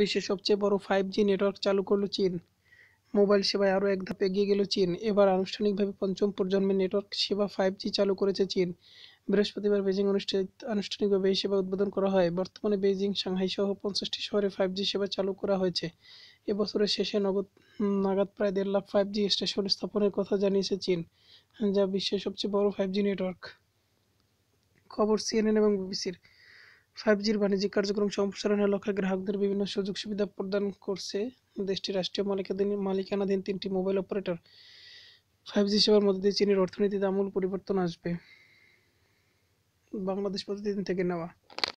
বিশ্বের সবচেয়ে বড় ফাইভ জি নেটওয়ার্ক চালু করল চীন মোবাইল সেবায় আরও এক ধাপ এগিয়ে গেল চীন এবার আনুষ্ঠানিকভাবে পঞ্চম প্রজন্মের নেটওয়ার্ক সেবা ফাইভ জি চালু করেছে চীন বৃহস্পতিবার বেজিং অনুষ্ঠিত আনুষ্ঠানিকভাবে এই সেবা উদ্বোধন করা হয় বর্তমানে বেজিং সাংহাই সহ পঞ্চাশটি শহরে ফাইভ জি সেবা চালু করা হয়েছে এবছরের শেষে নগদ নাগাদ প্রায় দেড় লাখ ফাইভ জি স্টেশন স্থাপনের কথা জানিয়েছে চীন যা বিশ্বের সবচেয়ে বড় ফাইভ জি নেটওয়ার্ক খবর সিএনএন এবং বিবিসির ফাইভ জির বাণিজ্যিক কার্যক্রম সম্প্রসারণের লক্ষ্যে গ্রাহকদের বিভিন্ন সুযোগ সুবিধা প্রদান করছে দেশটির রাষ্ট্রীয় মালিকাধীন মালিকানাধীন তিনটি মোবাইল অপারেটর ফাইভ জি সেবার মধ্যে দিয়ে চীনের অর্থনীতিতে আমূল পরিবর্তন আসবে বাংলাদেশ প্রতিদিন থেকে নেওয়া